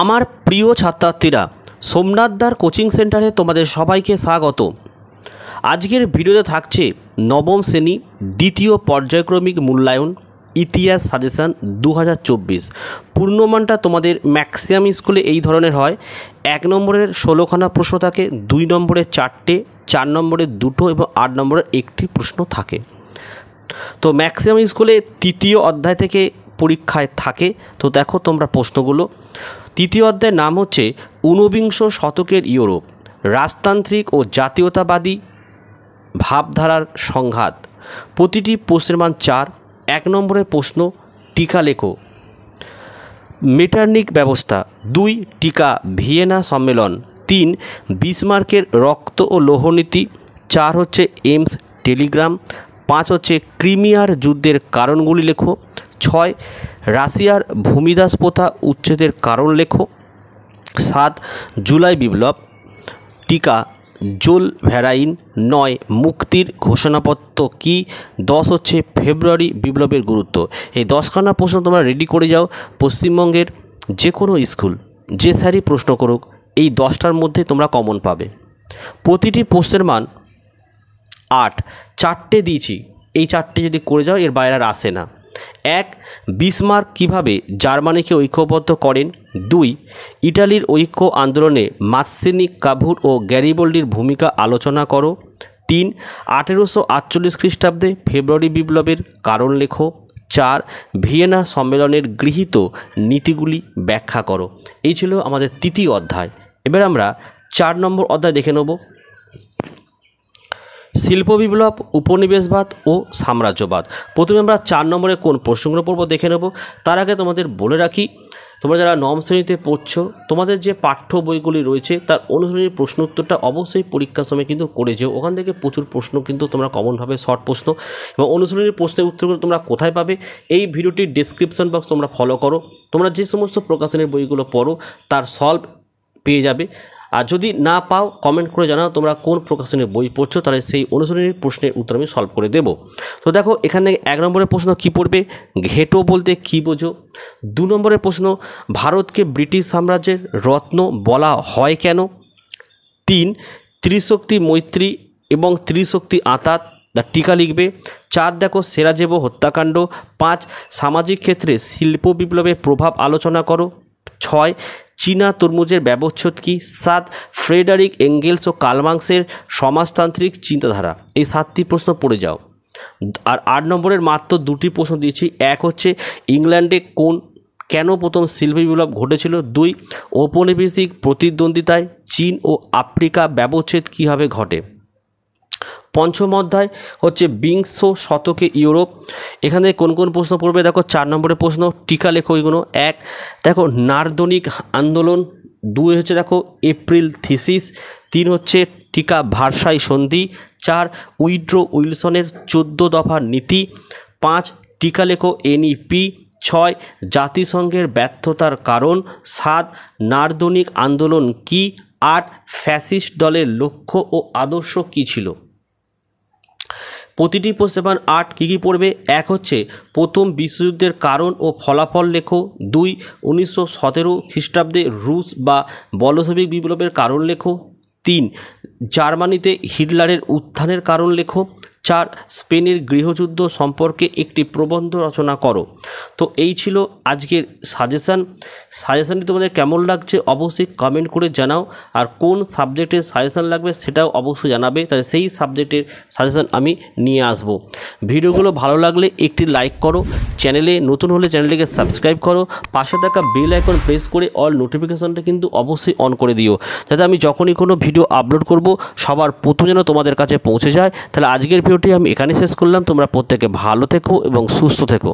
আমার প্রিয় ছাত্রার্থীরা সোমনাথদার কোচিং সেন্টারে তোমাদের সবাইকে স্বাগত আজকের ভিডিওতে থাকছে নবম শ্রেণী দ্বিতীয় পর্যায়ক্রমিক মূল্যায়ন ইতিহাস সাজেশান দু হাজার চব্বিশ পূর্ণমানটা তোমাদের ম্যাক্সিমাম স্কুলে এই ধরনের হয় এক নম্বরের ষোলোখানা প্রশ্ন থাকে দুই নম্বরে চারটে চার নম্বরে দুটো এবং আট নম্বরে একটি প্রশ্ন থাকে তো ম্যাক্সিমাম স্কুলে তৃতীয় অধ্যায় থেকে পরীক্ষায় থাকে তো দেখো তোমরা প্রশ্নগুলো তৃতীয় অধ্যায়ের নাম হচ্ছে ঊনবিংশ শতকের ইউরোপ রাজতান্ত্রিক ও জাতীয়তাবাদী ভাবধারার সংঘাত প্রতিটি প্রশ্নের মান চার এক নম্বরের প্রশ্ন টিকা লেখো মেটার্নিক ব্যবস্থা দুই টিকা ভিয়েনা সম্মেলন তিন বিসমার্কের রক্ত ও লোহনীতি চার হচ্ছে এমস টেলিগ্রাম পাঁচ হচ্ছে ক্রিমিয়ার যুদ্ধের কারণগুলি লেখো ছয় রাশিয়ার ভূমিদাস প্রথা উচ্ছেদের কারণ লেখো সাত জুলাই বিপ্লব টিকা জোল ভ্যারাইন নয় মুক্তির ঘোষণাপত্র কি দশ হচ্ছে ফেব্রুয়ারি বিপ্লবের গুরুত্ব এই দশখানা প্রশ্ন তোমরা রেডি করে যাও পশ্চিমবঙ্গের যে কোনো স্কুল যে স্যারই প্রশ্ন করুক এই দশটার মধ্যে তোমরা কমন পাবে প্রতিটি প্রশ্নের মান আট চারটে দিয়েছি এই চারটে যদি করে যাও এর বাইরে আর আসে না এক বিসমার্ক কিভাবে জার্মানিকে ঐক্যবদ্ধ করেন দুই ইটালির ঐক্য আন্দোলনে মাসিনিক কাভুর ও গ্যারিবল্ডির ভূমিকা আলোচনা করো তিন আঠেরোশো আটচল্লিশ খ্রিস্টাব্দে ফেব্রুয়ারি বিপ্লবের কারণ লেখো চার ভিয়েনা সম্মেলনের গৃহীত নীতিগুলি ব্যাখ্যা করো এই ছিল আমাদের তৃতীয় অধ্যায় এবার আমরা চার নম্বর অধ্যায় দেখে নেব শিল্প বিপ্লব উপনিবেশবাদ ও সাম্রাজ্যবাদ প্রথমে আমরা চার নম্বরে কোন প্রশ্নগুলো পড়ব দেখে নেব তার আগে তোমাদের বলে রাখি তোমরা যারা নম শ্রেণীতে পড়ছো তোমাদের যে পাঠ্য বইগুলি রয়েছে তার অনুসরণের প্রশ্ন উত্তরটা অবশ্যই পরীক্ষার সময় কিন্তু করে যেও ওখান থেকে প্রচুর প্রশ্ন কিন্তু তোমরা কমনভাবে শর্ট প্রশ্ন এবং অনুসরণের প্রশ্নের উত্তরগুলো তোমরা কোথায় পাবে এই ভিডিওটির ডিসক্রিপশান বক্স তোমরা ফলো করো তোমরা যে সমস্ত প্রকাশনের বইগুলো পড়ো তার সলভ পেয়ে যাবে আর যদি না পাও কমেন্ট করে জানাও তোমরা কোন প্রকাশনের বই পড়ছো তাহলে সেই অনুসরণের প্রশ্নের উত্তর আমি সলভ করে দেব তো দেখো এখানে এক নম্বরের প্রশ্ন কি পড়বে ঘেটো বলতে কি বোঝো দু নম্বরের প্রশ্ন ভারতকে ব্রিটিশ সাম্রাজ্যের রত্ন বলা হয় কেন তিন ত্রিশক্তি মৈত্রী এবং ত্রিশক্তি আতাত দা টিকা লিখবে চার দেখো সেরাজেব হত্যাকাণ্ড পাঁচ সামাজিক ক্ষেত্রে শিল্প বিপ্লবের প্রভাব আলোচনা করো ছয় চীনা তরমুজের ব্যবচ্ছেদ কি সাত ফ্রেডারিক এঙ্গেলস ও কালমাংসের সমাজতান্ত্রিক চিন্তাধারা এই সাতটি প্রশ্ন পড়ে যাও আর আট নম্বরের মাত্র দুটি প্রশ্ন দিয়েছি এক হচ্ছে ইংল্যান্ডে কোন কেন প্রথম শিল্প বিপ্লব ঘটেছিল দুই ঔপনিবেশিক প্রতিদ্বন্দ্বিতায় চীন ও আফ্রিকা ব্যবচ্ছেদ কীভাবে ঘটে পঞ্চম অধ্যায় হচ্ছে বিংশ শতকে ইউরোপ এখানে কোন কোন প্রশ্ন পড়বে দেখো চার নম্বরের প্রশ্ন টিকা লেখো এগুলো এক দেখো নার্দনিক আন্দোলন দুই হচ্ছে দেখো এপ্রিল থিসিস তিন হচ্ছে টিকা ভারসাই সন্ধি চার উইড্রো উইলসনের চোদ্দ দফার নীতি পাঁচ টিকা লেখো এনইপি ছয় জাতিসংঘের ব্যর্থতার কারণ সাত নার্দনিক আন্দোলন কি আট ফ্যাসিস্ট দলের লক্ষ্য ও আদর্শ কী ছিল প্রতিটি প্রশ্নে পান আট কী কী পড়বে এক হচ্ছে প্রথম বিশ্বযুদ্ধের কারণ ও ফলাফল লেখো দুই উনিশশো সতেরো খ্রিস্টাব্দে রুশ বা বলসবিক বিপ্লবের কারণ লেখো তিন জার্মানিতে হিটলারের উত্থানের কারণ লেখো চার স্পেনের গৃহযুদ্ধ সম্পর্কে একটি প্রবন্ধ রচনা করো তো এই ছিল আজকের সাজেশান সাজেশানটি তোমাদের কেমন লাগছে অবশ্যই কমেন্ট করে জানাও আর কোন সাবজেক্টের সাজেশান লাগবে সেটাও অবশ্যই জানাবে তাহলে সেই সাবজেক্টের সাজেশান আমি নিয়ে আসব ভিডিওগুলো ভালো লাগলে একটি লাইক করো চ্যানেলে নতুন হলে চ্যানেলটিকে সাবস্ক্রাইব করো পাশে থাকা বেল আইকন প্রেস করে অল নোটিফিকেশানটা কিন্তু অবশ্যই অন করে দিও যাতে আমি যখনই কোনো ভিডিও আপলোড করব সবার প্রথম যেন তোমাদের কাছে পৌঁছে যায় তাহলে আজকের ভিডিও ভিডিওটি আমি এখানে শেষ করলাম তোমরা প্রত্যেকে ভালো থেকো এবং সুস্থ থেকো